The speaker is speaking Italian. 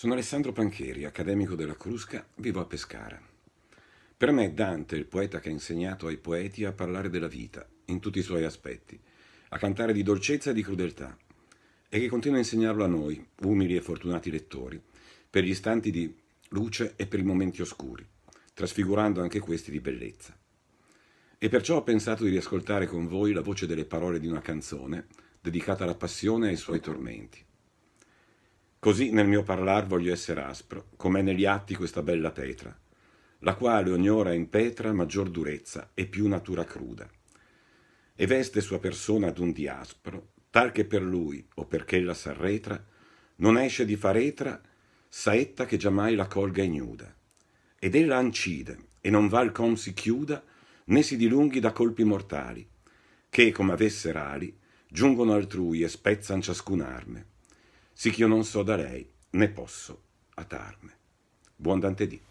Sono Alessandro Pancheri, accademico della Crusca, vivo a Pescara. Per me Dante è il poeta che ha insegnato ai poeti a parlare della vita, in tutti i suoi aspetti, a cantare di dolcezza e di crudeltà, e che continua a insegnarlo a noi, umili e fortunati lettori, per gli istanti di luce e per i momenti oscuri, trasfigurando anche questi di bellezza. E perciò ho pensato di riascoltare con voi la voce delle parole di una canzone dedicata alla passione e ai suoi tormenti. Così nel mio parlar voglio essere aspro, com'è negli atti questa bella petra, la quale ognora impetra maggior durezza e più natura cruda. E veste sua persona d'un un diaspro, tal che per lui, o perché la s'arretra, non esce di faretra saetta che giammai la colga ignuda. Ed ella ancide, e non val com si chiuda, né si dilunghi da colpi mortali, che, come avesser ali, giungono altrui e spezzan ciascun arme sì che io non so da lei, né posso atarme. Buon Dante Dio.